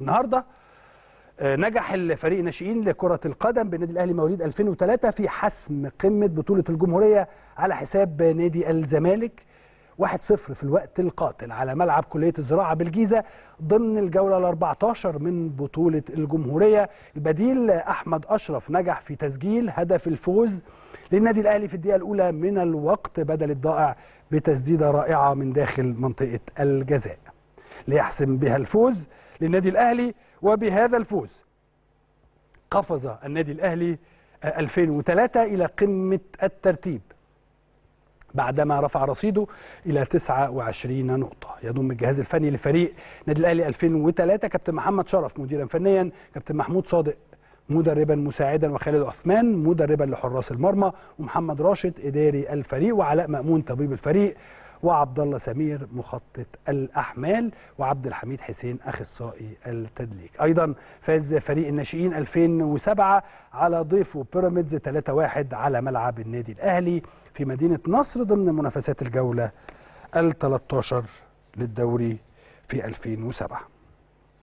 النهارده آه، نجح الفريق ناشئين لكرة القدم بالنادي الأهلي مواليد 2003 في حسم قمة بطولة الجمهورية على حساب نادي الزمالك 1-0 في الوقت القاتل على ملعب كلية الزراعة بالجيزة ضمن الجولة ال 14 من بطولة الجمهورية البديل أحمد أشرف نجح في تسجيل هدف الفوز للنادي الأهلي في الدقيقة الأولى من الوقت بدل الضائع بتسديدة رائعة من داخل منطقة الجزاء ليحسم بها الفوز للنادي الأهلي وبهذا الفوز قفز النادي الأهلي 2003 إلى قمة الترتيب بعدما رفع رصيده إلى 29 نقطة يضم الجهاز الفني لفريق نادي الأهلي 2003 كابتن محمد شرف مديرا فنيا كابتن محمود صادق مدربا مساعدا وخالد عثمان مدربا لحراس المرمى ومحمد راشد إداري الفريق وعلاء مأمون طبيب الفريق وعبد الله سمير مخطط الاحمال وعبد الحميد حسين اخصائي التدليك ايضا فاز فريق الناشئين 2007 على ضيفه بيراميدز 3-1 على ملعب النادي الاهلي في مدينه نصر ضمن منافسات الجوله ال 13 للدوري في 2007